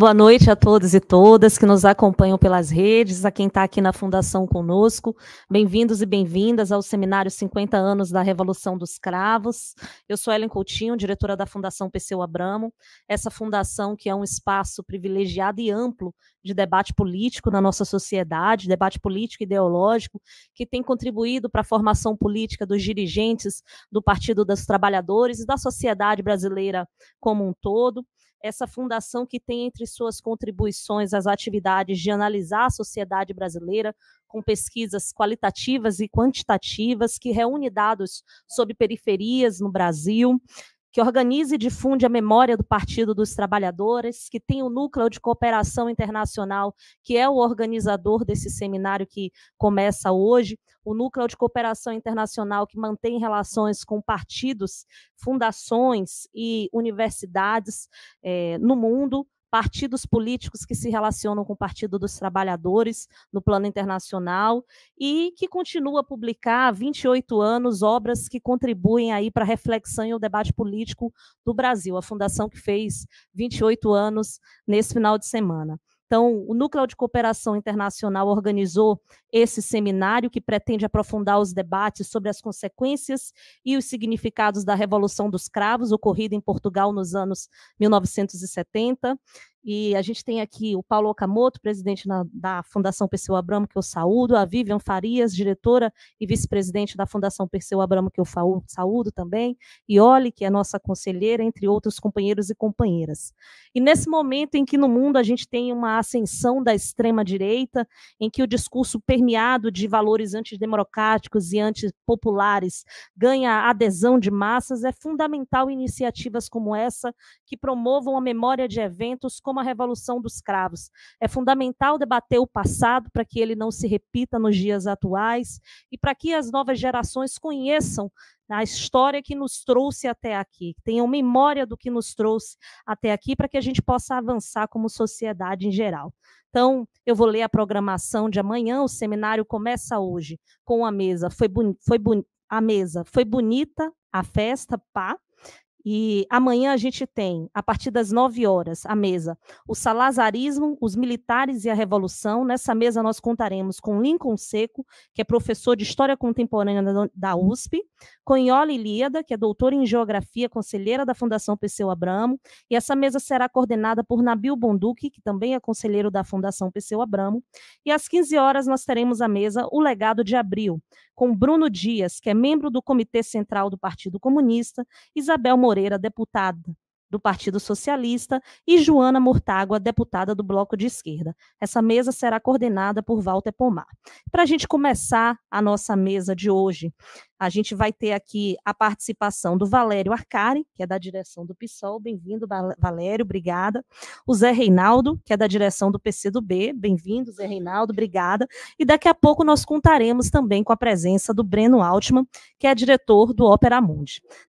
Boa noite a todos e todas que nos acompanham pelas redes, a quem está aqui na Fundação conosco. Bem-vindos e bem-vindas ao seminário 50 anos da Revolução dos Cravos. Eu sou Ellen Coutinho, diretora da Fundação Perseu Abramo, essa fundação que é um espaço privilegiado e amplo de debate político na nossa sociedade, debate político e ideológico, que tem contribuído para a formação política dos dirigentes do Partido dos Trabalhadores e da sociedade brasileira como um todo essa fundação que tem entre suas contribuições as atividades de analisar a sociedade brasileira com pesquisas qualitativas e quantitativas que reúne dados sobre periferias no Brasil, que organize e difunde a memória do Partido dos Trabalhadores, que tem o núcleo de cooperação internacional, que é o organizador desse seminário que começa hoje, o núcleo de cooperação internacional que mantém relações com partidos, fundações e universidades é, no mundo, partidos políticos que se relacionam com o Partido dos Trabalhadores no plano internacional e que continua a publicar há 28 anos obras que contribuem aí para a reflexão e o debate político do Brasil, a fundação que fez 28 anos nesse final de semana. Então, o Núcleo de Cooperação Internacional organizou esse seminário que pretende aprofundar os debates sobre as consequências e os significados da Revolução dos Cravos, ocorrida em Portugal nos anos 1970. E a gente tem aqui o Paulo Okamoto, presidente na, da Fundação Perseu Abramo, que eu saúdo, a Vivian Farias, diretora e vice-presidente da Fundação Perseu Abramo, que eu saúdo também, e Oli, que é nossa conselheira, entre outros companheiros e companheiras. E nesse momento em que no mundo a gente tem uma ascensão da extrema-direita, em que o discurso permeado de valores antidemocráticos e antipopulares ganha adesão de massas, é fundamental iniciativas como essa que promovam a memória de eventos como a Revolução dos Cravos. É fundamental debater o passado para que ele não se repita nos dias atuais e para que as novas gerações conheçam a história que nos trouxe até aqui, tenham memória do que nos trouxe até aqui, para que a gente possa avançar como sociedade em geral. Então, eu vou ler a programação de amanhã, o seminário começa hoje com a mesa. Foi, boni foi boni a mesa foi bonita, a festa, pá, e amanhã a gente tem, a partir das 9 horas, a mesa O Salazarismo, os Militares e a Revolução. Nessa mesa nós contaremos com Lincoln Seco, que é professor de História Contemporânea da USP, com Iole Ilíada, que é doutora em Geografia, conselheira da Fundação Perseu Abramo. E essa mesa será coordenada por Nabil Bonduque, que também é conselheiro da Fundação Perseu Abramo. E às 15 horas nós teremos a mesa O Legado de Abril, com Bruno Dias, que é membro do Comitê Central do Partido Comunista, Isabel Moreira, Moreira, deputada do Partido Socialista, e Joana Mortágua, deputada do Bloco de Esquerda. Essa mesa será coordenada por Walter Pomar. Para a gente começar a nossa mesa de hoje, a gente vai ter aqui a participação do Valério Arcari, que é da direção do PSOL. Bem-vindo, Valério, obrigada. O Zé Reinaldo, que é da direção do PCdoB. Bem-vindo, Zé Reinaldo, obrigada. E daqui a pouco nós contaremos também com a presença do Breno Altman, que é diretor do Opera Mundi.